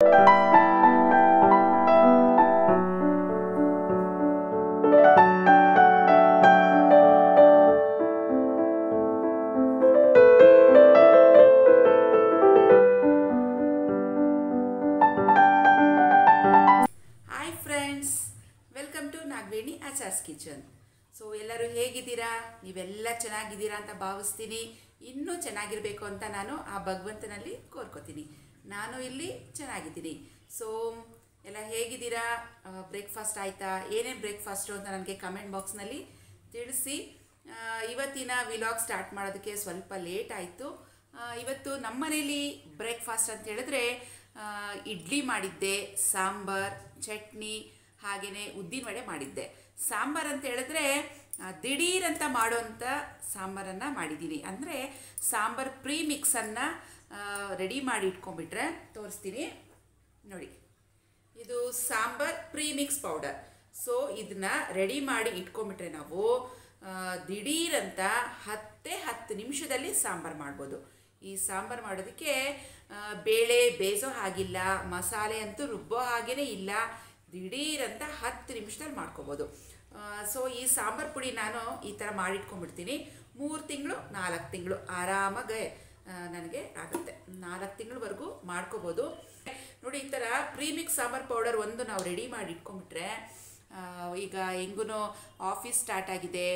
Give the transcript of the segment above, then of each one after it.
hi friends welcome to Nagaveni Achar's kitchen so ಎಲ್ಲರೂ ಹೇಗಿದ್ದೀರಾ ನೀವೆಲ್ಲ ಚೆನ್ನಾಗಿದ್ದೀರಾ ಅಂತ ಭಾವಿಸ್ತೀನಿ ಇನ್ನೂ ಚೆನ್ನಾಗಿರಬೇಕು ಅಂತ ನಾನು ಆ ಭಗವಂತನಲ್ಲಿ ಕೋರ್ಕೋತೀನಿ ನಾನು ಇಲ್ಲಿ ಚೆನ್ನಾಗಿದ್ದೀನಿ ಸೊ ಎಲ್ಲ ಹೇಗಿದ್ದೀರಾ ಬ್ರೇಕ್ಫಾಸ್ಟ್ ಆಯಿತಾ ಏನೇನು ಬ್ರೇಕ್ಫಾಸ್ಟು ಅಂತ ನನಗೆ ಕಮೆಂಟ್ ಬಾಕ್ಸ್ನಲ್ಲಿ ತಿಳಿಸಿ ಇವತ್ತಿನ ವಿಲಾಗ್ ಸ್ಟಾರ್ಟ್ ಮಾಡೋದಕ್ಕೆ ಸ್ವಲ್ಪ ಲೇಟ್ ಆಯಿತು ಇವತ್ತು ನಮ್ಮ ಬ್ರೇಕ್ಫಾಸ್ಟ್ ಅಂತ ಹೇಳಿದ್ರೆ ಇಡ್ಲಿ ಮಾಡಿದ್ದೆ ಸಾಂಬಾರ್ ಚಟ್ನಿ ಹಾಗೆಯೇ ಉದ್ದಿನ ವಡೆ ಮಾಡಿದ್ದೆ ಸಾಂಬಾರು ಅಂತ ಹೇಳಿದ್ರೆ ದಿಢೀರಂತ ಮಾಡೋಂಥ ಸಾಂಬಾರನ್ನು ಮಾಡಿದ್ದೀನಿ ಅಂದರೆ ಸಾಂಬಾರು ಪ್ರೀಮಿಕ್ಸನ್ನು ರೆಡಿ ಮಾಡಿ ಇಟ್ಕೊಂಡ್ಬಿಟ್ರೆ ತೋರಿಸ್ತೀನಿ ನೋಡಿ ಇದು ಸಾಂಬಾರ್ ಪ್ರೀಮಿಕ್ಸ್ ಪೌಡರ್ ಸೊ ಇದನ್ನ ರೆಡಿ ಮಾಡಿ ಇಟ್ಕೊಂಬಿಟ್ರೆ ನಾವು ದಿಢೀರಂತ ಹತ್ತೇ ಹತ್ತು ನಿಮಿಷದಲ್ಲಿ ಸಾಂಬಾರು ಮಾಡ್ಬೋದು ಈ ಸಾಂಬಾರು ಮಾಡೋದಕ್ಕೆ ಬೇಳೆ ಬೇಯಿಸೋ ಹಾಗಿಲ್ಲ ಮಸಾಲೆ ಅಂತೂ ರುಬ್ಬೋ ಹಾಗೇ ಇಲ್ಲ ದಿಢೀರಂತ ಹತ್ತು ನಿಮಿಷದಲ್ಲಿ ಮಾಡ್ಕೋಬೋದು ಸೊ ಈ ಸಾಂಬಾರು ಪುಡಿ ನಾನು ಈ ಥರ ಮಾಡಿಟ್ಕೊಂಡ್ಬಿಡ್ತೀನಿ ಮೂರು ತಿಂಗಳು ನಾಲ್ಕು ತಿಂಗಳು ಆರಾಮಾಗೆ ನನಗೆ ಆಗುತ್ತೆ ನಾಲ್ಕು ತಿಂಗಳವರೆಗೂ ಮಾಡ್ಕೋಬೋದು ನೋಡಿ ಈ ಥರ ಪ್ರೀಮಿಕ್ಸ್ ಸಾಂಬಾರ್ ಪೌಡರ್ ಒಂದು ನಾವು ರೆಡಿ ಮಾಡಿ ಇಟ್ಕೊಂಬಿಟ್ರೆ ಈಗ ಹೆಂಗೂ ಆಫೀಸ್ ಸ್ಟಾರ್ಟ್ ಆಗಿದೆ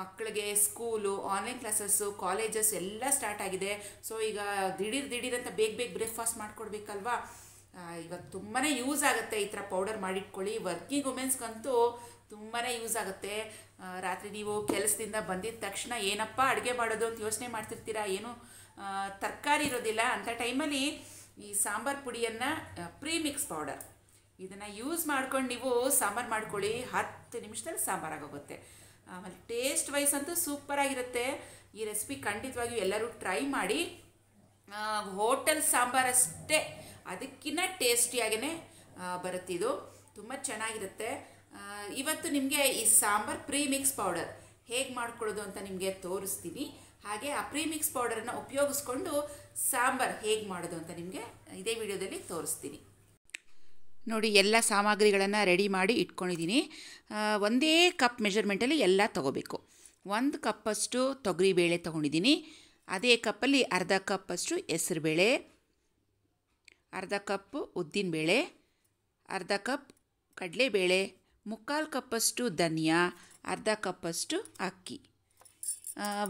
ಮಕ್ಕಳಿಗೆ ಸ್ಕೂಲು ಆನ್ಲೈನ್ ಕ್ಲಾಸಸ್ಸು ಕಾಲೇಜಸ್ ಎಲ್ಲ ಸ್ಟಾರ್ಟ್ ಆಗಿದೆ ಸೊ ಈಗ ದಿಢೀರ್ ದಿಢೀರ್ ಅಂತ ಬೇಗ ಬೇಗ ಬ್ರೇಕ್ಫಾಸ್ಟ್ ಮಾಡಿಕೊಡ್ಬೇಕಲ್ವಾ ಇವಾಗ ತುಂಬಾ ಯೂಸ್ ಆಗುತ್ತೆ ಈ ಥರ ಪೌಡರ್ ಮಾಡಿಟ್ಕೊಳ್ಳಿ ವರ್ಕಿಂಗ್ ವುಮೆನ್ಸ್ಗಂತೂ ತುಂಬಾ ಯೂಸ್ ಆಗುತ್ತೆ ರಾತ್ರಿ ನೀವು ಕೆಲಸದಿಂದ ಬಂದಿದ್ದ ತಕ್ಷಣ ಏನಪ್ಪ ಅಡುಗೆ ಮಾಡೋದು ಅಂತ ಯೋಚನೆ ಮಾಡ್ತಿರ್ತೀರಾ ಏನು ತರಕಾರಿ ಇರೋದಿಲ್ಲ ಅಂಥ ಟೈಮಲ್ಲಿ ಈ ಸಾಂಬಾರು ಪುಡಿಯನ್ನು ಪ್ರೀಮಿಕ್ಸ್ ಪೌಡರ್ ಇದನ್ನು ಯೂಸ್ ಮಾಡ್ಕೊಂಡು ನೀವು ಸಾಂಬಾರು ಮಾಡ್ಕೊಳ್ಳಿ ಹತ್ತು ನಿಮಿಷದಲ್ಲಿ ಸಾಂಬಾರಾಗೋಗುತ್ತೆ ಆಮೇಲೆ ಟೇಸ್ಟ್ ವೈಸ್ ಅಂತೂ ಸೂಪರಾಗಿರುತ್ತೆ ಈ ರೆಸಿಪಿ ಖಂಡಿತವಾಗಿಯೂ ಎಲ್ಲರೂ ಟ್ರೈ ಮಾಡಿ ಹೋಟೆಲ್ ಸಾಂಬಾರಷ್ಟೇ ಅದಕ್ಕಿಂತ ಟೇಸ್ಟಿಯಾಗೇ ಬರುತ್ತಿದು ತುಂಬ ಚೆನ್ನಾಗಿರುತ್ತೆ ಇವತ್ತು ನಿಮಗೆ ಈ ಸಾಂಬಾರು ಪ್ರೀ ಮಿಕ್ಸ್ ಪೌಡರ್ ಹೇಗೆ ಮಾಡ್ಕೊಳ್ಳೋದು ಅಂತ ನಿಮಗೆ ತೋರಿಸ್ತೀನಿ ಹಾಗೆ ಆ ಪ್ರೀಮಿಕ್ಸ್ ಪೌಡರನ್ನು ಉಪಯೋಗಿಸ್ಕೊಂಡು ಸಾಂಬಾರ್ ಹೇಗೆ ಮಾಡೋದು ಅಂತ ನಿಮಗೆ ಇದೇ ವಿಡಿಯೋದಲ್ಲಿ ತೋರಿಸ್ತೀನಿ ನೋಡಿ ಎಲ್ಲ ಸಾಮಗ್ರಿಗಳನ್ನು ರೆಡಿ ಮಾಡಿ ಇಟ್ಕೊಂಡಿದ್ದೀನಿ ಒಂದೇ ಕಪ್ ಮೆಜರ್ಮೆಂಟಲ್ಲಿ ಎಲ್ಲ ತಗೋಬೇಕು ಒಂದು ಕಪ್ಪಷ್ಟು ತೊಗರಿಬೇಳೆ ತೊಗೊಂಡಿದ್ದೀನಿ ಅದೇ ಕಪ್ಪಲ್ಲಿ ಅರ್ಧ ಕಪ್ಪಷ್ಟು ಬೇಳೆ ಅರ್ಧ ಕಪ್ ಉದ್ದಿನಬೇಳೆ ಅರ್ಧ ಕಪ್ ಕಡಲೆಬೇಳೆ ಮುಕ್ಕಾಲು ಕಪ್ಪಷ್ಟು ಧನಿಯಾ ಅರ್ಧ ಕಪ್ಪಷ್ಟು ಅಕ್ಕಿ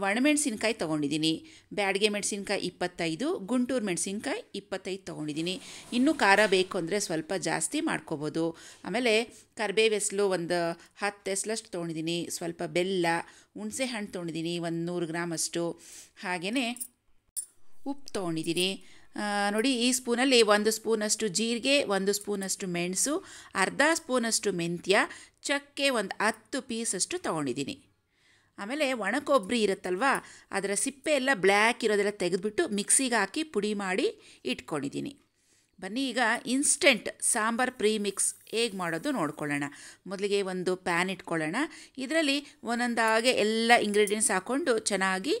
ಒಣಮೆಣಸಿನ್ಕಾಯಿ ತೊಗೊಂಡಿದ್ದೀನಿ ಬ್ಯಾಡ್ಗೆ ಮೆಣಸಿನ್ಕಾಯಿ ಇಪ್ಪತ್ತೈದು ಗುಂಟೂರು ಮೆಣಸಿನ್ಕಾಯಿ ಇಪ್ಪತ್ತೈದು ತೊಗೊಂಡಿದ್ದೀನಿ ಇನ್ನೂ ಖಾರ ಬೇಕು ಅಂದರೆ ಸ್ವಲ್ಪ ಜಾಸ್ತಿ ಮಾಡ್ಕೋಬೋದು ಆಮೇಲೆ ಕರಿಬೇವೆಸ್ಲು ಒಂದು ಹತ್ತು ಎಸ್ಲಷ್ಟು ತೊಗೊಂಡಿದ್ದೀನಿ ಸ್ವಲ್ಪ ಬೆಲ್ಲ ಹುಣಸೆ ಹಣ್ಣು ತೊಗೊಂಡಿದ್ದೀನಿ ಒಂದು ನೂರು ಗ್ರಾಮಷ್ಟು ಹಾಗೆಯೇ ಉಪ್ಪು ತೊಗೊಂಡಿದ್ದೀನಿ ನೋಡಿ ಈ ಸ್ಪೂನಲ್ಲಿ ಒಂದು ಸ್ಪೂನಷ್ಟು ಜೀರಿಗೆ ಒಂದು ಸ್ಪೂನಷ್ಟು ಮೆಣಸು ಅರ್ಧ ಸ್ಪೂನಷ್ಟು ಮೆಂತ್ಯ ಚಕ್ಕೆ ಒಂದು ಹತ್ತು ಪೀಸಷ್ಟು ತೊಗೊಂಡಿದ್ದೀನಿ ಆಮೇಲೆ ಒಣ ಕೊಬ್ಬರಿ ಇರುತ್ತಲ್ವ ಅದರ ಸಿಪ್ಪೆ ಎಲ್ಲ ಬ್ಲ್ಯಾಕ್ ಇರೋದೆಲ್ಲ ತೆಗೆದುಬಿಟ್ಟು ಮಿಕ್ಸಿಗೆ ಹಾಕಿ ಪುಡಿ ಮಾಡಿ ಇಟ್ಕೊಂಡಿದ್ದೀನಿ ಬನ್ನಿ ಈಗ ಇನ್ಸ್ಟೆಂಟ್ ಸಾಂಬಾರ್ ಪ್ರೀಮಿಕ್ಸ್ ಹೇಗೆ ಮಾಡೋದು ನೋಡ್ಕೊಳ್ಳೋಣ ಮೊದಲಿಗೆ ಒಂದು ಪ್ಯಾನ್ ಇಟ್ಕೊಳ್ಳೋಣ ಇದರಲ್ಲಿ ಒಂದೊಂದಾಗೆ ಎಲ್ಲ ಇಂಗ್ರೀಡಿಯೆಂಟ್ಸ್ ಹಾಕ್ಕೊಂಡು ಚೆನ್ನಾಗಿ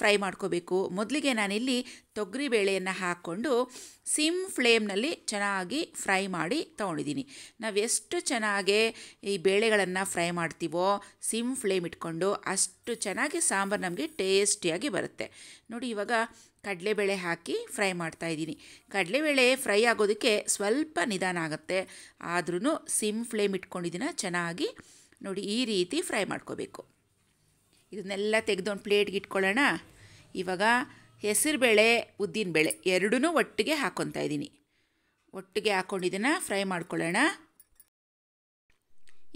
ಫ್ರೈ ಮಾಡ್ಕೋಬೇಕು ಮೊದಲಿಗೆ ನಾನಿಲ್ಲಿ ತೊಗರಿ ಬೇಳೆಯನ್ನು ಹಾಕ್ಕೊಂಡು ಸಿಮ್ ಫ್ಲೇಮ್ನಲ್ಲಿ ಚೆನ್ನಾಗಿ ಫ್ರೈ ಮಾಡಿ ತೊಗೊಂಡಿದ್ದೀನಿ ನಾವು ಎಷ್ಟು ಚೆನ್ನಾಗಿ ಈ ಬೇಳೆಗಳನ್ನು ಫ್ರೈ ಮಾಡ್ತೀವೋ ಸಿಮ್ ಫ್ಲೇಮ್ ಇಟ್ಕೊಂಡು ಅಷ್ಟು ಚೆನ್ನಾಗಿ ಸಾಂಬಾರು ನಮಗೆ ಟೇಸ್ಟಿಯಾಗಿ ಬರುತ್ತೆ ನೋಡಿ ಇವಾಗ ಕಡಲೆಬೇಳೆ ಹಾಕಿ ಫ್ರೈ ಮಾಡ್ತಾಯಿದ್ದೀನಿ ಕಡಲೆಬೇಳೆ ಫ್ರೈ ಆಗೋದಕ್ಕೆ ಸ್ವಲ್ಪ ನಿಧಾನ ಆಗುತ್ತೆ ಆದ್ರೂ ಸಿಮ್ ಫ್ಲೇಮ್ ಇಟ್ಕೊಂಡಿದ್ದೀನ ಚೆನ್ನಾಗಿ ನೋಡಿ ಈ ರೀತಿ ಫ್ರೈ ಮಾಡ್ಕೋಬೇಕು ಇದನ್ನೆಲ್ಲ ತೆಗೆದೊಂದು ಒಂದು ಪ್ಲೇಟ್ಗೆ ಇಟ್ಕೊಳ್ಳೋಣ ಇವಾಗ ಹೆಸರುಬೇಳೆ ಉದ್ದಿನಬೇಳೆ ಎರಡೂ ಒಟ್ಟಿಗೆ ಹಾಕ್ಕೊತಾ ಇದ್ದೀನಿ ಒಟ್ಟಿಗೆ ಹಾಕ್ಕೊಂಡಿದ್ದೀನ ಫ್ರೈ ಮಾಡ್ಕೊಳ್ಳೋಣ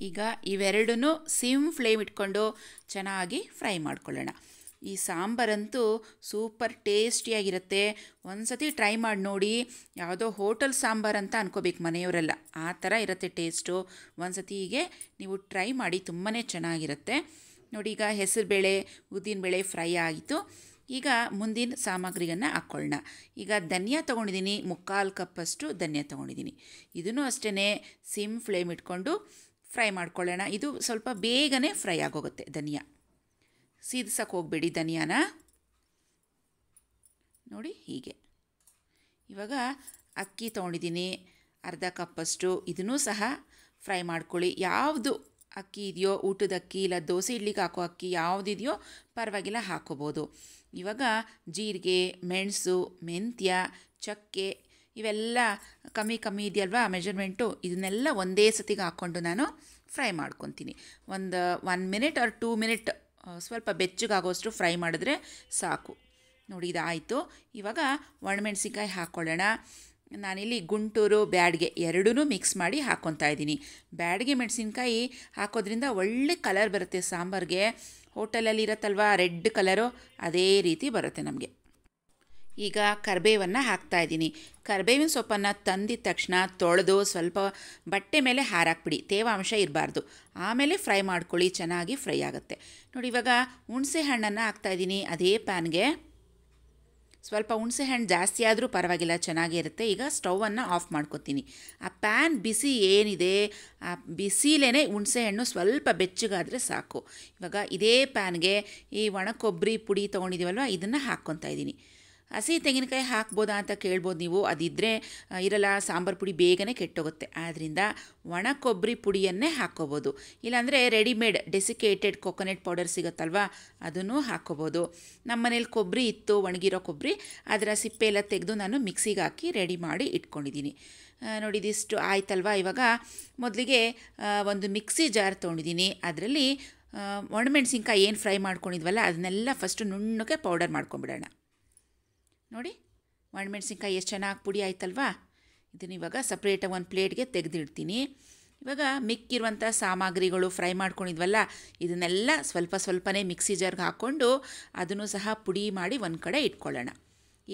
ಈಗ ಇವೆರಡೂ ಸಿಮ್ ಫ್ಲೇಮ್ ಇಟ್ಕೊಂಡು ಚೆನ್ನಾಗಿ ಫ್ರೈ ಮಾಡ್ಕೊಳ್ಳೋಣ ಈ ಸಾಂಬಾರಂತೂ ಸೂಪರ್ ಟೇಸ್ಟಿಯಾಗಿರುತ್ತೆ ಒಂದು ಸತಿ ಟ್ರೈ ಮಾಡಿ ನೋಡಿ ಯಾವುದೋ ಹೋಟೆಲ್ ಸಾಂಬಾರು ಅಂತ ಅನ್ಕೋಬೇಕು ಮನೆಯವರೆಲ್ಲ ಆ ಥರ ಇರುತ್ತೆ ಟೇಸ್ಟು ಒಂದು ಸತಿ ಹೀಗೆ ನೀವು ಟ್ರೈ ಮಾಡಿ ತುಂಬಾ ಚೆನ್ನಾಗಿರುತ್ತೆ ನೋಡಿ ಈಗ ಹೆಸರುಬೇಳೆ ಉದ್ದಿನಬೇಳೆ ಫ್ರೈ ಆಯಿತು ಈಗ ಮುಂದಿನ ಸಾಮಗ್ರಿಗಳನ್ನ ಹಾಕ್ಕೊಳ್ಳೋಣ ಈಗ ಧನಿಯಾ ತೊಗೊಂಡಿದ್ದೀನಿ ಮುಕ್ಕಾಲು ಕಪ್ಪಷ್ಟು ಧನಿಯಾ ತೊಗೊಂಡಿದ್ದೀನಿ ಇದನ್ನು ಅಷ್ಟೇ ಸಿಮ್ ಫ್ಲೇಮ್ ಇಟ್ಕೊಂಡು ಫ್ರೈ ಮಾಡ್ಕೊಳ್ಳೋಣ ಇದು ಸ್ವಲ್ಪ ಬೇಗನೆ ಫ್ರೈ ಆಗೋಗುತ್ತೆ ಧನಿಯಾ ಸೀದಿಸಕ್ಕೆ ಹೋಗಬೇಡಿ ಧನಿಯಾನ ನೋಡಿ ಹೀಗೆ ಇವಾಗ ಅಕ್ಕಿ ತೊಗೊಂಡಿದ್ದೀನಿ ಅರ್ಧ ಕಪ್ಪಷ್ಟು ಇದನ್ನೂ ಸಹ ಫ್ರೈ ಮಾಡ್ಕೊಳ್ಳಿ ಯಾವುದು ಅಕ್ಕಿ ಇದೆಯೋ ಊಟದ ಅಕ್ಕಿ ಇಲ್ಲ ದೋಸೆ ಇಡ್ಲಿಕ್ಕೆ ಹಾಕೋ ಅಕ್ಕಿ ಯಾವುದಿದೆಯೋ ಪರವಾಗಿಲ್ಲ ಹಾಕೋಬೋದು ಇವಾಗ ಜೀರಿಗೆ ಮೆಣಸು ಮೆಂತ್ಯ ಚಕ್ಕೆ ಇವೆಲ್ಲ ಕಮ್ಮಿ ಕಮ್ಮಿ ಇದೆಯಲ್ವಾ ಮೆಜರ್ಮೆಂಟು ಇದನ್ನೆಲ್ಲ ಒಂದೇ ಸತಿಗೆ ಹಾಕ್ಕೊಂಡು ನಾನು ಫ್ರೈ ಮಾಡ್ಕೊತೀನಿ ಒಂದು one minute or two minute ಸ್ವಲ್ಪ ಬೆಚ್ಚಗಾಗೋಷ್ಟು ಫ್ರೈ ಮಾಡಿದ್ರೆ ಸಾಕು ನೋಡಿ ಇದಾಯಿತು ಇವಾಗ ಒಣಮೆಣ್ಸಿನ್ಕಾಯಿ ಹಾಕ್ಕೊಳ್ಳೋಣ ನಾನಿಲ್ಲಿ ಗುಂಟೂರು ಬ್ಯಾಡ್ಗೆ ಎರಡೂ ಮಿಕ್ಸ್ ಮಾಡಿ ಹಾಕ್ಕೊತಾ ಇದ್ದೀನಿ ಬ್ಯಾಡ್ಗೆ ಮೆಣಸಿನ್ಕಾಯಿ ಹಾಕೋದ್ರಿಂದ ಒಳ್ಳೆ ಕಲರ್ ಬರುತ್ತೆ ಸಾಂಬಾರಿಗೆ ಹೋಟೆಲಲ್ಲಿ ಇರುತ್ತಲ್ವಾ ರೆಡ್ ಕಲರು ಅದೇ ರೀತಿ ಬರುತ್ತೆ ನಮಗೆ ಈಗ ಕರ್ಬೇವನ್ನು ಹಾಕ್ತಾ ಇದ್ದೀನಿ ಕರ್ಬೇವಿನ ಸೊಪ್ಪನ್ನು ತಂದಿದ ತಕ್ಷಣ ತೊಳೆದು ಸ್ವಲ್ಪ ಬಟ್ಟೆ ಮೇಲೆ ಹಾರಾಕ್ಬಿಡಿ ತೇವಾಂಶ ಇರಬಾರ್ದು ಆಮೇಲೆ ಫ್ರೈ ಮಾಡ್ಕೊಳ್ಳಿ ಚೆನ್ನಾಗಿ ಫ್ರೈ ಆಗುತ್ತೆ ನೋಡಿ ಇವಾಗ ಹುಣಸೆ ಹಣ್ಣನ್ನು ಇದ್ದೀನಿ ಅದೇ ಪ್ಯಾನ್ಗೆ ಸ್ವಲ್ಪ ಹುಣಸೆಹಣ್ಣು ಜಾಸ್ತಿ ಆದರೂ ಪರವಾಗಿಲ್ಲ ಚೆನ್ನಾಗಿರುತ್ತೆ ಈಗ ಸ್ಟವನ್ನು ಆಫ್ ಮಾಡ್ಕೊತೀನಿ ಆ ಪ್ಯಾನ್ ಬಿಸಿ ಏನಿದೆ ಆ ಬಿಸಿಲೇ ಹುಣಸೆಹಣ್ಣು ಸ್ವಲ್ಪ ಬೆಚ್ಚಗಾದರೆ ಸಾಕು ಇವಾಗ ಇದೇ ಪ್ಯಾನ್ಗೆ ಈ ಒಣ ಕೊಬ್ಬರಿ ಪುಡಿ ತೊಗೊಂಡಿದ್ದೀವಲ್ವ ಇದನ್ನು ಹಾಕ್ಕೊತಾ ಇದ್ದೀನಿ ಹಸಿ ತೆಂಗಿನಕಾಯಿ ಹಾಕ್ಬೋದಾ ಅಂತ ಕೇಳ್ಬೋದು ನೀವು ಅದಿದ್ದರೆ ಇರಲ್ಲ ಸಾಂಬಾರು ಪುಡಿ ಬೇಗನೆ ಕೆಟ್ಟೋಗುತ್ತೆ ಆದ್ದರಿಂದ ಒಣ ಕೊಬ್ಬರಿ ಪುಡಿಯನ್ನೇ ಹಾಕ್ಕೋಬೋದು ಇಲ್ಲಾಂದರೆ ರೆಡಿಮೇಡ್ ಡೆಸಿಕೇಟೆಡ್ ಕೊಕೊನೆಟ್ ಪೌಡರ್ ಸಿಗುತ್ತಲ್ವ ಅದನ್ನು ಹಾಕ್ಕೋಬೋದು ನಮ್ಮ ಮನೇಲಿ ಕೊಬ್ಬರಿ ಇತ್ತು ಒಣಗಿರೋ ಕೊಬ್ಬರಿ ಅದರ ಸಿಪ್ಪೆ ಎಲ್ಲ ತೆಗೆದು ನಾನು ಮಿಕ್ಸಿಗೆ ಹಾಕಿ ರೆಡಿ ಮಾಡಿ ಇಟ್ಕೊಂಡಿದ್ದೀನಿ ನೋಡಿ ಇದಿಷ್ಟು ಆಯ್ತಲ್ವಾ ಇವಾಗ ಮೊದಲಿಗೆ ಒಂದು ಮಿಕ್ಸಿ ಜಾರ್ ತೊಗೊಂಡಿದ್ದೀನಿ ಅದರಲ್ಲಿ ಒಣಮೆಣ್ಸಿನ್ಕಾಯಿ ಏನು ಫ್ರೈ ಮಾಡ್ಕೊಂಡಿದ್ವಲ್ಲ ಅದನ್ನೆಲ್ಲ ಫಸ್ಟು ನುಣ್ಣಕ್ಕೆ ಪೌಡರ್ ಮಾಡ್ಕೊಂಬಿಡೋಣ ನೋಡಿ ಒಣಮೆಣ್ಸಿನ್ಕಾಯಿ ಎಷ್ಟು ಚೆನ್ನಾಗಿ ಪುಡಿ ಆಯ್ತಲ್ವಾ ಇದನ್ನು ಇವಾಗ ಸಪ್ರೇಟಾಗಿ ಒಂದು ಪ್ಲೇಟ್ಗೆ ತೆಗೆದಿಡ್ತೀನಿ ಇವಾಗ ಮಿಕ್ಕಿರುವಂಥ ಸಾಮಗ್ರಿಗಳು ಫ್ರೈ ಮಾಡ್ಕೊಂಡಿದ್ವಲ್ಲ ಇದನ್ನೆಲ್ಲ ಸ್ವಲ್ಪ ಸ್ವಲ್ಪನೇ ಮಿಕ್ಸಿ ಜಾರ್ಗೆ ಹಾಕ್ಕೊಂಡು ಅದನ್ನು ಸಹ ಪುಡಿ ಮಾಡಿ ಒಂದು ಕಡೆ ಇಟ್ಕೊಳ್ಳೋಣ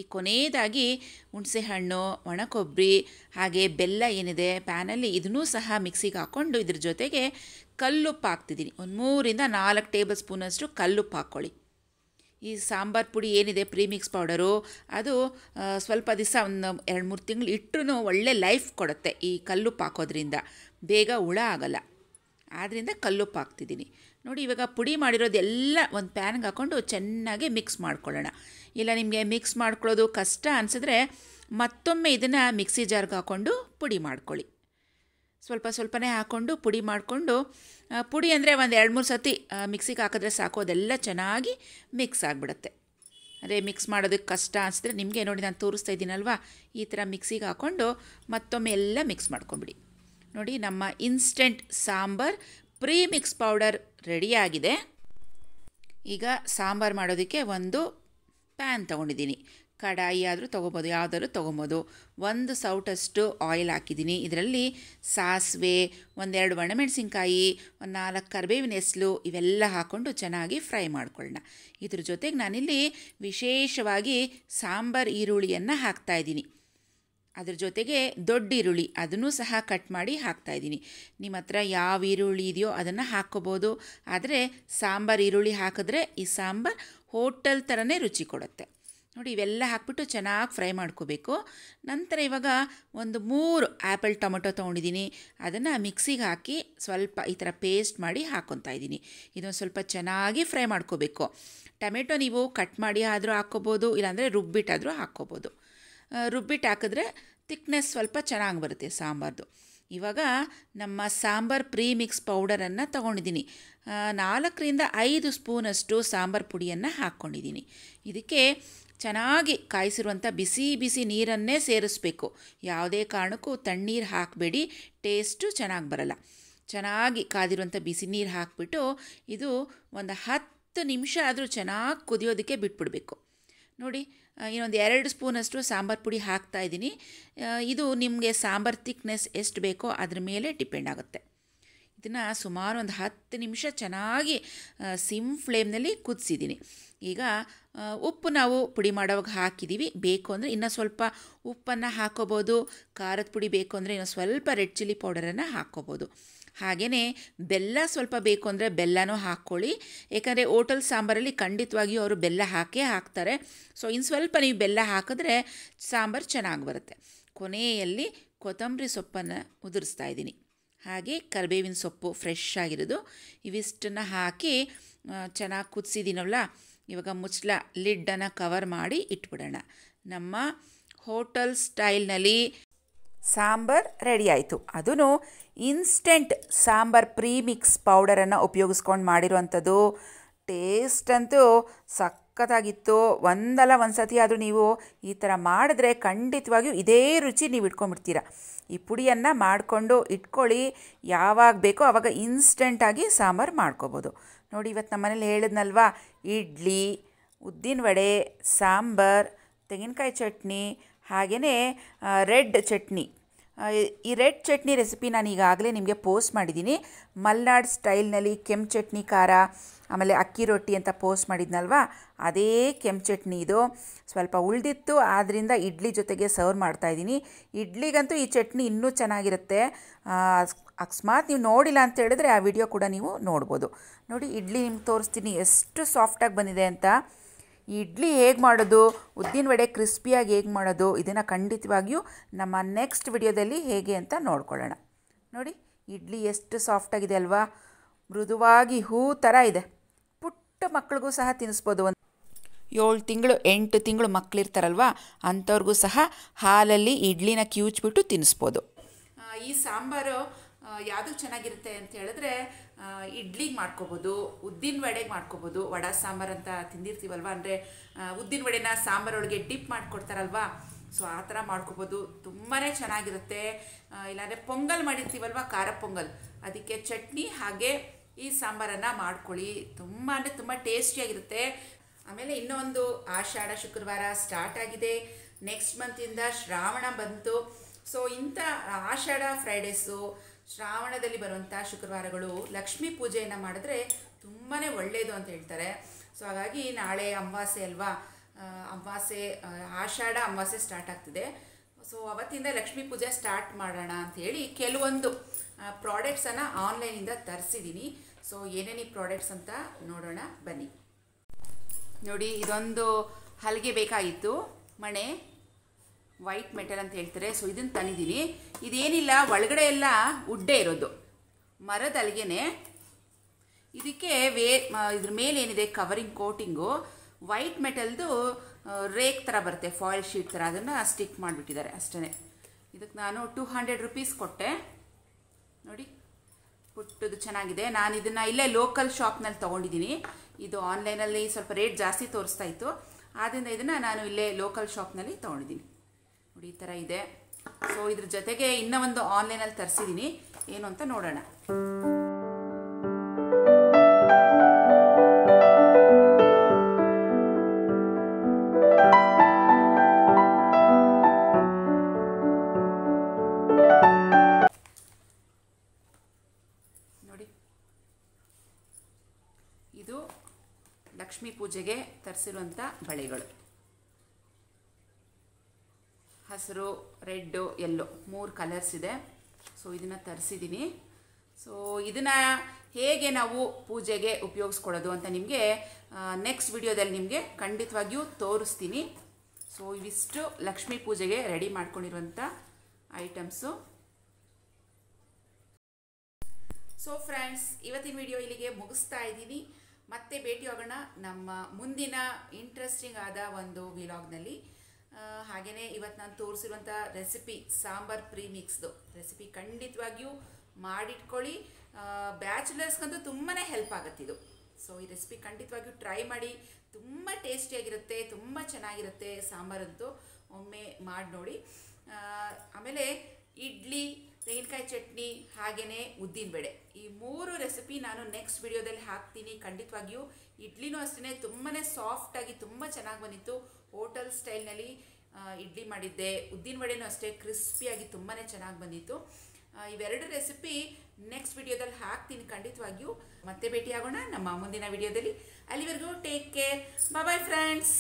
ಈ ಕೊನೆಯದಾಗಿ ಹುಣಸೆಹಣ್ಣು ಒಣಕೊಬ್ಬರಿ ಹಾಗೆ ಬೆಲ್ಲ ಏನಿದೆ ಪ್ಯಾನಲ್ಲಿ ಇದನ್ನೂ ಸಹ ಮಿಕ್ಸಿಗೆ ಹಾಕ್ಕೊಂಡು ಇದ್ರ ಜೊತೆಗೆ ಕಲ್ಲುಪ್ಪು ಹಾಕ್ತಿದ್ದೀನಿ ಒಂದು ಮೂರಿಂದ ನಾಲ್ಕು ಟೇಬಲ್ ಸ್ಪೂನಷ್ಟು ಕಲ್ಲುಪ್ಪು ಹಾಕ್ಕೊಳ್ಳಿ ಈ ಸಾಂಬಾರು ಪುಡಿ ಏನಿದೆ ಪ್ರೀಮಿಕ್ಸ್ ಪೌಡರು ಅದು ಸ್ವಲ್ಪ ದಿವಸ ಒಂದು ಎರಡು ಮೂರು ತಿಂಗಳು ಇಟ್ಟರೂ ಒಳ್ಳೆ ಲೈಫ್ ಕೊಡುತ್ತೆ ಈ ಕಲ್ಲುಪ್ಪ ಹಾಕೋದ್ರಿಂದ ಬೇಗ ಹುಳ ಆಗಲ್ಲ ಆದ್ದರಿಂದ ಕಲ್ಲುಪ್ಪು ಹಾಕ್ತಿದ್ದೀನಿ ನೋಡಿ ಇವಾಗ ಪುಡಿ ಮಾಡಿರೋದೆಲ್ಲ ಒಂದು ಪ್ಯಾನ್ಗೆ ಹಾಕ್ಕೊಂಡು ಚೆನ್ನಾಗಿ ಮಿಕ್ಸ್ ಮಾಡ್ಕೊಳ್ಳೋಣ ಇಲ್ಲ ನಿಮಗೆ ಮಿಕ್ಸ್ ಮಾಡ್ಕೊಳ್ಳೋದು ಕಷ್ಟ ಅನಿಸಿದ್ರೆ ಮತ್ತೊಮ್ಮೆ ಇದನ್ನು ಮಿಕ್ಸಿ ಜಾರ್ಗೆ ಹಾಕ್ಕೊಂಡು ಪುಡಿ ಮಾಡ್ಕೊಳ್ಳಿ ಸ್ವಲ್ಪ ಸ್ವಲ್ಪನೇ ಹಾಕ್ಕೊಂಡು ಪುಡಿ ಮಾಡಿಕೊಂಡು ಪುಡಿ ಅಂದರೆ ಒಂದು ಎರಡು ಮೂರು ಸತಿ ಮಿಕ್ಸಿಗೆ ಹಾಕಿದ್ರೆ ಸಾಕು ಅದೆಲ್ಲ ಚೆನ್ನಾಗಿ ಮಿಕ್ಸ್ ಆಗಿಬಿಡುತ್ತೆ ಅದೇ ಮಿಕ್ಸ್ ಮಾಡೋದಕ್ಕೆ ಕಷ್ಟ ಅನಿಸಿದ್ರೆ ನಿಮಗೆ ನೋಡಿ ನಾನು ತೋರಿಸ್ತಾ ಇದ್ದೀನಲ್ವಾ ಈ ಥರ ಮಿಕ್ಸಿಗೆ ಹಾಕ್ಕೊಂಡು ಮತ್ತೊಮ್ಮೆ ಎಲ್ಲ ಮಿಕ್ಸ್ ಮಾಡ್ಕೊಂಬಿಡಿ ನೋಡಿ ನಮ್ಮ instant sambar premix powder ರೆಡಿಯಾಗಿದೆ ಈಗ ಸಾಂಬಾರು ಮಾಡೋದಕ್ಕೆ ಒಂದು ಪ್ಯಾನ್ ತೊಗೊಂಡಿದ್ದೀನಿ ಕಡಾಯಿ ಆದರೂ ತೊಗೊಬೋದು ಯಾವುದಾದ್ರೂ ತೊಗೊಬೋದು ಒಂದು ಸೌಟಷ್ಟು ಆಯಿಲ್ ಹಾಕಿದ್ದೀನಿ ಇದರಲ್ಲಿ ಸಾಸಿವೆ ಒಂದೆರಡು ಒಣಮೆಣಸಿನ್ಕಾಯಿ ಒಂದು ನಾಲ್ಕು ಕರ್ಬೇವಿನ ಎಸ್ಲು ಇವೆಲ್ಲ ಹಾಕ್ಕೊಂಡು ಚೆನ್ನಾಗಿ ಫ್ರೈ ಮಾಡ್ಕೊಳ್ಳೋಣ ಇದ್ರ ಜೊತೆಗೆ ನಾನಿಲ್ಲಿ ವಿಶೇಷವಾಗಿ ಸಾಂಬಾರ್ ಈರುಳ್ಳಿಯನ್ನು ಹಾಕ್ತಾಯಿದ್ದೀನಿ ಅದ್ರ ಜೊತೆಗೆ ದೊಡ್ಡ ಈರುಳ್ಳಿ ಅದನ್ನೂ ಸಹ ಕಟ್ ಮಾಡಿ ಹಾಕ್ತಾಯಿದ್ದೀನಿ ನಿಮ್ಮ ಹತ್ರ ಯಾವ ಈರುಳ್ಳಿ ಇದೆಯೋ ಅದನ್ನು ಹಾಕ್ಕೋಬೋದು ಆದರೆ ಸಾಂಬಾರ್ ಈರುಳ್ಳಿ ಹಾಕಿದ್ರೆ ಈ ಸಾಂಬಾರ್ ಹೋಟೆಲ್ ಥರನೇ ರುಚಿ ಕೊಡುತ್ತೆ ನೋಡಿ ಇವೆಲ್ಲ ಹಾಕ್ಬಿಟ್ಟು ಚೆನ್ನಾಗಿ ಫ್ರೈ ಮಾಡ್ಕೋಬೇಕು ನಂತರ ಇವಾಗ ಒಂದು ಮೂರು ಆ್ಯಪಲ್ ಟೊಮೆಟೊ ತೊಗೊಂಡಿದ್ದೀನಿ ಅದನ್ನು ಮಿಕ್ಸಿಗೆ ಹಾಕಿ ಸ್ವಲ್ಪ ಈ ಥರ ಪೇಸ್ಟ್ ಮಾಡಿ ಹಾಕ್ಕೊತಾ ಇದ್ದೀನಿ ಇದೊಂದು ಸ್ವಲ್ಪ ಚೆನ್ನಾಗಿ ಫ್ರೈ ಮಾಡ್ಕೋಬೇಕು ಟೊಮೆಟೊ ನೀವು ಕಟ್ ಮಾಡಿ ಆದರೂ ಹಾಕ್ಕೋಬೋದು ಇಲ್ಲಾಂದರೆ ರುಬ್ಬಿಟ್ಟಾದರೂ ಹಾಕ್ಕೋಬೋದು ರುಬ್ಬಿಟ್ಟು ಹಾಕಿದ್ರೆ ತಿಕ್ನೆಸ್ ಸ್ವಲ್ಪ ಚೆನ್ನಾಗಿ ಬರುತ್ತೆ ಸಾಂಬಾರ್ದು ಇವಾಗ ನಮ್ಮ ಸಾಂಬಾರ್ ಪ್ರೀ ಮಿಕ್ಸ್ ಪೌಡರನ್ನು ತೊಗೊಂಡಿದ್ದೀನಿ ನಾಲ್ಕರಿಂದ ಐದು ಸ್ಪೂನಷ್ಟು ಸಾಂಬಾರ್ ಪುಡಿಯನ್ನು ಹಾಕ್ಕೊಂಡಿದ್ದೀನಿ ಇದಕ್ಕೆ ಚೆನ್ನಾಗಿ ಕಾಯಿಸಿರುವಂಥ ಬಿಸಿ ಬಿಸಿ ನೀರನ್ನೇ ಸೇರಿಸಬೇಕು ಯಾವುದೇ ಕಾರಣಕ್ಕೂ ತಣ್ಣೀರು ಹಾಕಬೇಡಿ ಟೇಸ್ಟು ಚೆನ್ನಾಗಿ ಬರಲ್ಲ ಚೆನ್ನಾಗಿ ಕಾದಿರುವಂಥ ಬಿಸಿ ನೀರು ಹಾಕಿಬಿಟ್ಟು ಇದು ಒಂದು ಹತ್ತು ನಿಮಿಷ ಆದರೂ ಚೆನ್ನಾಗಿ ಕುದಿಯೋದಕ್ಕೆ ಬಿಟ್ಬಿಡಬೇಕು ನೋಡಿ ಇನ್ನೊಂದು ಎರಡು ಸ್ಪೂನಷ್ಟು ಸಾಂಬಾರು ಪುಡಿ ಹಾಕ್ತಾ ಇದ್ದೀನಿ ಇದು ನಿಮಗೆ ಸಾಂಬಾರ್ ಥಿಕ್ನೆಸ್ ಎಷ್ಟು ಬೇಕೋ ಅದ್ರ ಮೇಲೆ ಡಿಪೆಂಡ್ ಆಗುತ್ತೆ ಇದನ್ನು ಸುಮಾರು ಒಂದು ಹತ್ತು ನಿಮಿಷ ಚೆನ್ನಾಗಿ ಸಿಮ್ ಫ್ಲೇಮ್ನಲ್ಲಿ ಕುದಿಸಿದ್ದೀನಿ ಈಗ ಉಪ್ಪು ನಾವು ಪುಡಿ ಮಾಡೋವಾಗ ಹಾಕಿದ್ದೀವಿ ಬೇಕು ಅಂದರೆ ಇನ್ನೂ ಸ್ವಲ್ಪ ಉಪ್ಪನ್ನು ಹಾಕೋಬೋದು ಖಾರದ ಪುಡಿ ಬೇಕು ಅಂದರೆ ಇನ್ನೂ ಸ್ವಲ್ಪ ರೆಡ್ ಚಿಲ್ಲಿ ಪೌಡರನ್ನು ಹಾಕ್ಕೋಬೋದು ಹಾಗೆಯೇ ಬೆಲ್ಲ ಸ್ವಲ್ಪ ಬೇಕು ಅಂದರೆ ಬೆಲ್ಲನೂ ಹಾಕ್ಕೊಳ್ಳಿ ಏಕೆಂದರೆ ಓಟಲ್ ಸಾಂಬಾರಲ್ಲಿ ಖಂಡಿತವಾಗಿಯೂ ಅವರು ಬೆಲ್ಲ ಹಾಕೇ ಹಾಕ್ತಾರೆ ಸೊ ಇನ್ನು ಸ್ವಲ್ಪ ನೀವು ಬೆಲ್ಲ ಹಾಕಿದ್ರೆ ಸಾಂಬಾರು ಚೆನ್ನಾಗಿ ಬರುತ್ತೆ ಕೊನೆಯಲ್ಲಿ ಕೊತ್ತಂಬರಿ ಸೊಪ್ಪನ್ನು ಉದುರಿಸ್ತಾ ಇದ್ದೀನಿ ಹಾಗೆ ಕರಿಬೇವಿನ ಸೊಪ್ಪು ಫ್ರೆಶ್ ಆಗಿರೋದು ಇವಿಷ್ಟನ್ನು ಹಾಕಿ ಚೆನ್ನಾಗಿ ಕುದಿಸಿದ್ದೀನವಲ್ಲ ಇವಾಗ ಮುಚ್ಚಲ ಲಿಡ್ಡನ್ನು ಕವರ್ ಮಾಡಿ ಇಟ್ಬಿಡೋಣ ನಮ್ಮ ಹೋಟಲ್ ಸ್ಟೈಲ್ನಲ್ಲಿ ಸಾಂಬಾರು ರೆಡಿ ಆಯಿತು ಅದೂ ಇನ್ಸ್ಟೆಂಟ್ ಸಾಂಬಾರ್ ಪ್ರೀಮಿಕ್ಸ್ ಪೌಡರನ್ನು ಉಪಯೋಗಿಸ್ಕೊಂಡು ಮಾಡಿರುವಂಥದ್ದು ಟೇಸ್ಟ್ ಅಂತೂ ಸಕ್ ಸಖತ್ತಾಗಿತ್ತು ಒಂದಲ್ಲ ಒಂದು ಸತಿ ಆದರೂ ನೀವು ಈ ಥರ ಮಾಡಿದ್ರೆ ಖಂಡಿತವಾಗಿಯೂ ಇದೇ ರುಚಿ ನೀವು ಇಟ್ಕೊಂಡ್ಬಿಡ್ತೀರ ಈ ಪುಡಿಯನ್ನು ಮಾಡಿಕೊಂಡು ಇಟ್ಕೊಳ್ಳಿ ಯಾವಾಗ ಬೇಕೋ ಆವಾಗ ಇನ್ಸ್ಟೆಂಟಾಗಿ ಸಾಂಬಾರು ಮಾಡ್ಕೋಬೋದು ನೋಡಿ ಇವತ್ತು ನಮ್ಮ ಮನೇಲಿ ಹೇಳಿದ್ನಲ್ವಾ ಇಡ್ಲಿ ಉದ್ದಿನ ವಡೆ ಸಾಂಬಾರು ತೆಂಗಿನಕಾಯಿ ಚಟ್ನಿ ಹಾಗೆಯೇ ರೆಡ್ ಚಟ್ನಿ ಈ ರೆಡ್ ಚಟ್ನಿ ರೆಸಿಪಿ ನಾನು ಈಗಾಗಲೇ ನಿಮಗೆ ಪೋಸ್ಟ್ ಮಾಡಿದ್ದೀನಿ ಮಲ್ನಾಡ್ ಸ್ಟೈಲ್ನಲ್ಲಿ ಕೆಂಪು ಚಟ್ನಿ ಖಾರ ಆಮೇಲೆ ಅಕ್ಕಿ ರೊಟ್ಟಿ ಅಂತ ಪೋಸ್ಟ್ ಮಾಡಿದ್ನಲ್ವಾ ಅದೇ ಕೆಂಪು ಚಟ್ನಿ ಇದು ಸ್ವಲ್ಪ ಉಳಿದಿತ್ತು ಆದ್ದರಿಂದ ಇಡ್ಲಿ ಜೊತೆಗೆ ಸರ್ವ್ ಮಾಡ್ತಾಯಿದ್ದೀನಿ ಇಡ್ಲಿಗಂತೂ ಈ ಚಟ್ನಿ ಇನ್ನೂ ಚೆನ್ನಾಗಿರುತ್ತೆ ಅಕಸ್ಮಾತ್ ನೀವು ನೋಡಿಲ್ಲ ಅಂತ ಹೇಳಿದ್ರೆ ಆ ವಿಡಿಯೋ ಕೂಡ ನೀವು ನೋಡ್ಬೋದು ನೋಡಿ ಇಡ್ಲಿ ನಿಮ್ಗೆ ತೋರಿಸ್ತೀನಿ ಎಷ್ಟು ಸಾಫ್ಟಾಗಿ ಬಂದಿದೆ ಅಂತ ಇಡ್ಲಿ ಹೇಗೆ ಮಾಡೋದು ಉದ್ದಿನ ವಡೆ ಕ್ರಿಸ್ಪಿಯಾಗಿ ಹೇಗೆ ಮಾಡೋದು ಇದನ್ನು ಖಂಡಿತವಾಗಿಯೂ ನಮ್ಮ ನೆಕ್ಸ್ಟ್ ವಿಡಿಯೋದಲ್ಲಿ ಹೇಗೆ ಅಂತ ನೋಡ್ಕೊಳ್ಳೋಣ ನೋಡಿ ಇಡ್ಲಿ ಎಷ್ಟು ಸಾಫ್ಟಾಗಿದೆ ಅಲ್ವಾ ಮೃದುವಾಗಿ ಹೂ ಥರ ಇದೆ ಪುಟ್ಟ ಮಕ್ಕಳಿಗೂ ಸಹ ತಿನ್ನಿಸ್ಬೋದು ಒಂದು ಏಳು ತಿಂಗಳು ಎಂಟು ತಿಂಗಳು ಮಕ್ಕಳಿರ್ತಾರಲ್ವ ಅಂಥವ್ರಿಗೂ ಸಹ ಹಾಲಲ್ಲಿ ಇಡ್ಲಿನ ಕಿವುಚ್ಬಿಟ್ಟು ತಿನ್ನಿಸ್ಬೋದು ಈ ಸಾಂಬಾರು ಯಾವುದು ಚೆನ್ನಾಗಿರುತ್ತೆ ಅಂತ ಹೇಳಿದ್ರೆ ಇಡ್ಲಿಗೆ ಮಾಡ್ಕೋಬೋದು ಉದ್ದಿನ ವಡೆಗೆ ಮಾಡ್ಕೊಬೋದು ವಡ ಸಾಂಬಾರು ಅಂತ ತಿಂದಿರ್ತೀವಲ್ವ ಅಂದರೆ ಉದ್ದಿನ ವಡೆನ ಸಾಂಬಾರೊಳಗೆ ಡಿಪ್ ಮಾಡ್ಕೊಡ್ತಾರಲ್ವಾ ಸೊ ಆ ಥರ ಮಾಡ್ಕೋಬೋದು ತುಂಬಾ ಚೆನ್ನಾಗಿರುತ್ತೆ ಇಲ್ಲಾಂದರೆ ಪೊಂಗಲ್ ಮಾಡಿರ್ತೀವಲ್ವ ಖಾರ ಪೊಂಗಲ್ ಅದಕ್ಕೆ ಚಟ್ನಿ ಹಾಗೆ ಈ ಸಾಂಬಾರನ್ನು ಮಾಡ್ಕೊಳ್ಳಿ ತುಂಬ ಅಂದರೆ ತುಂಬ ಟೇಸ್ಟಿಯಾಗಿರುತ್ತೆ ಆಮೇಲೆ ಇನ್ನೊಂದು ಆಷಾಢ ಶುಕ್ರವಾರ ಸ್ಟಾರ್ಟ್ ಆಗಿದೆ ನೆಕ್ಸ್ಟ್ ಮಂತಿಂದ ಶ್ರಾವಣ ಬಂತು ಸೊ ಇಂಥ ಆಷಾಢ ಫ್ರೈಡೇಸು ಶ್ರಾವಣದಲ್ಲಿ ಬರುವಂಥ ಶುಕ್ರವಾರಗಳು ಲಕ್ಷ್ಮೀ ಪೂಜೆಯನ್ನು ಮಾಡಿದ್ರೆ ತುಂಬಾ ಒಳ್ಳೆಯದು ಅಂತ ಹೇಳ್ತಾರೆ ಸೊ ಹಾಗಾಗಿ ನಾಳೆ ಅಮಾವಾಸ್ಯೆ ಅಲ್ವಾ ಅಮಾವಾಸ್ಯೆ ಆಷಾಢ ಅಮಾವಾಸ್ಯೆ ಸ್ಟಾರ್ಟ್ ಆಗ್ತಿದೆ ಸೊ ಅವತ್ತಿಂದ ಲಕ್ಷ್ಮೀ ಪೂಜೆ ಸ್ಟಾರ್ಟ್ ಮಾಡೋಣ ಅಂಥೇಳಿ ಕೆಲವೊಂದು ಪ್ರಾಡಕ್ಟ್ಸನ್ನು ಆನ್ಲೈನಿಂದ ತರಿಸಿದ್ದೀನಿ ಸೊ ಏನೇನು ಪ್ರಾಡಕ್ಟ್ಸ್ ಅಂತ ನೋಡೋಣ ಬನ್ನಿ ನೋಡಿ ಇದೊಂದು ಹಲಗೆ ಬೇಕಾಗಿತ್ತು ಮಣೆ ವೈಟ್ ಮೆಟಲ್ ಅಂತ ಹೇಳ್ತಾರೆ ಸೊ ಇದನ್ನು ತಂದಿದ್ದೀನಿ ಇದೇನಿಲ್ಲ ಒಳಗಡೆ ಎಲ್ಲ ಉಡ್ಡೆ ಇರೋದು ಮರದ ಅಲ್ಲಿಗೆನೆ ಇದಕ್ಕೆ ವೇ ಇದ್ರ ಮೇಲೆ ಏನಿದೆ ಕವರಿಂಗ್ ಕೋಟಿಂಗು ವೈಟ್ ಮೆಟಲ್ದು ರೇಕ್ ಥರ ಬರುತ್ತೆ ಫಾಯಿಲ್ ಶೀಟ್ ಥರ ಅದನ್ನು ಸ್ಟಿಕ್ ಮಾಡಿಬಿಟ್ಟಿದ್ದಾರೆ ಅಷ್ಟೇ ಇದಕ್ಕೆ ನಾನು ಟೂ ಹಂಡ್ರೆಡ್ ರುಪೀಸ್ ಕೊಟ್ಟೆ ನೋಡಿ ಪುಟ್ಟದು ಚೆನ್ನಾಗಿದೆ ನಾನು ಇದನ್ನು ಇಲ್ಲೇ ಲೋಕಲ್ ಶಾಪ್ನಲ್ಲಿ ತೊಗೊಂಡಿದ್ದೀನಿ ಇದು ಆನ್ಲೈನಲ್ಲಿ ಸ್ವಲ್ಪ ರೇಟ್ ಜಾಸ್ತಿ ತೋರಿಸ್ತಾ ಇತ್ತು ಆದ್ದರಿಂದ ಇದನ್ನು ನಾನು ಇಲ್ಲೇ ಲೋಕಲ್ ಶಾಪ್ನಲ್ಲಿ ತೊಗೊಂಡಿದ್ದೀನಿ ನೋಡಿ ಈ ಥರ ಇದೆ ಸೊ ಇದ್ರ ಜೊತೆಗೆ ಇನ್ನೂ ಒಂದು ಆನ್ಲೈನಲ್ಲಿ ತರಿಸಿದ್ದೀನಿ ಏನು ಅಂತ ನೋಡೋಣ ನೋಡಿ ಇದು ಲಕ್ಷ್ಮೀ ಪೂಜೆಗೆ ತರಿಸಿರುವಂಥ ಬಳೆಗಳು ಹಸಿರು ರೆಡ್ಡು ಎಲ್ಲೋ ಮೂರು ಕಲರ್ಸ್ ಇದೆ ಸೊ ಇದನ್ನು ತರಿಸಿದ್ದೀನಿ ಸೊ ಇದನ್ನು ಹೇಗೆ ನಾವು ಪೂಜೆಗೆ ಉಪಯೋಗಿಸ್ಕೊಳ್ಳೋದು ಅಂತ ನಿಮಗೆ ನೆಕ್ಸ್ಟ್ ವಿಡಿಯೋದಲ್ಲಿ ನಿಮಗೆ ಖಂಡಿತವಾಗಿಯೂ ತೋರಿಸ್ತೀನಿ ಸೊ ಇವಿಷ್ಟು ಲಕ್ಷ್ಮೀ ಪೂಜೆಗೆ ರೆಡಿ ಮಾಡ್ಕೊಂಡಿರುವಂಥ ಐಟಮ್ಸು ಸೊ ಫ್ರೆಂಡ್ಸ್ ಇವತ್ತಿನ ವಿಡಿಯೋ ಇಲ್ಲಿಗೆ ಮುಗಿಸ್ತಾ ಇದ್ದೀನಿ ಮತ್ತೆ ಭೇಟಿ ನಮ್ಮ ಮುಂದಿನ ಇಂಟ್ರೆಸ್ಟಿಂಗ್ ಆದ ಒಂದು ವಿಲಾಗ್ನಲ್ಲಿ ಹಾಗೆಯೇ ಇವತ್ತು ನಾನು ತೋರಿಸಿರುವಂಥ ರೆಸಿಪಿ ಸಾಂಬಾರ್ ಪ್ರೀಮಿಕ್ಸ್ದು ರೆಸಿಪಿ ಖಂಡಿತವಾಗಿಯೂ ಮಾಡಿಟ್ಕೊಳ್ಳಿ ಬ್ಯಾಚುಲರ್ಸ್ಗಂತೂ ತುಂಬಾ ಹೆಲ್ಪ್ ಇದು ಸೊ ಈ ರೆಸಿಪಿ ಖಂಡಿತವಾಗಿಯೂ ಟ್ರೈ ಮಾಡಿ ತುಂಬ ಟೇಸ್ಟಿಯಾಗಿರುತ್ತೆ ತುಂಬ ಚೆನ್ನಾಗಿರುತ್ತೆ ಸಾಂಬಾರಂತೂ ಒಮ್ಮೆ ಮಾಡಿ ನೋಡಿ ಆಮೇಲೆ ಇಡ್ಲಿ ತೆಂಗಿನಕಾಯಿ ಚಟ್ನಿ ಹಾಗೆಯೇ ಉದ್ದಿನಬೇಳೆ ಈ ಮೂರು ರೆಸಿಪಿ ನಾನು ನೆಕ್ಸ್ಟ್ ವಿಡಿಯೋದಲ್ಲಿ ಹಾಕ್ತೀನಿ ಖಂಡಿತವಾಗಿಯೂ ಇಡ್ಲಿನೂ ಅಷ್ಟೇ ತುಂಬಾ ಸಾಫ್ಟಾಗಿ ತುಂಬ ಚೆನ್ನಾಗಿ ಬಂದಿತ್ತು ಹೋಟೆಲ್ ಸ್ಟೈಲ್ನಲ್ಲಿ ಇಡ್ಲಿ ಮಾಡಿದ್ದೆ ಉದ್ದಿನ ವಡೆನೂ ಅಷ್ಟೇ ಕ್ರಿಸ್ಪಿಯಾಗಿ ತುಂಬಾ ಚೆನ್ನಾಗಿ ಬಂದಿತ್ತು ಇವೆರಡು ರೆಸಿಪಿ ನೆಕ್ಸ್ಟ್ ವಿಡಿಯೋದಲ್ಲಿ ಹಾಕ್ತೀನಿ ಖಂಡಿತವಾಗಿಯೂ ಮತ್ತೆ ಭೇಟಿಯಾಗೋಣ ನಮ್ಮ ಮುಂದಿನ ವಿಡಿಯೋದಲ್ಲಿ ಅಲ್ಲಿವರೆಗೂ ಟೇಕ್ ಕೇರ್ ಬಾಯ್ ಫ್ರೆಂಡ್ಸ್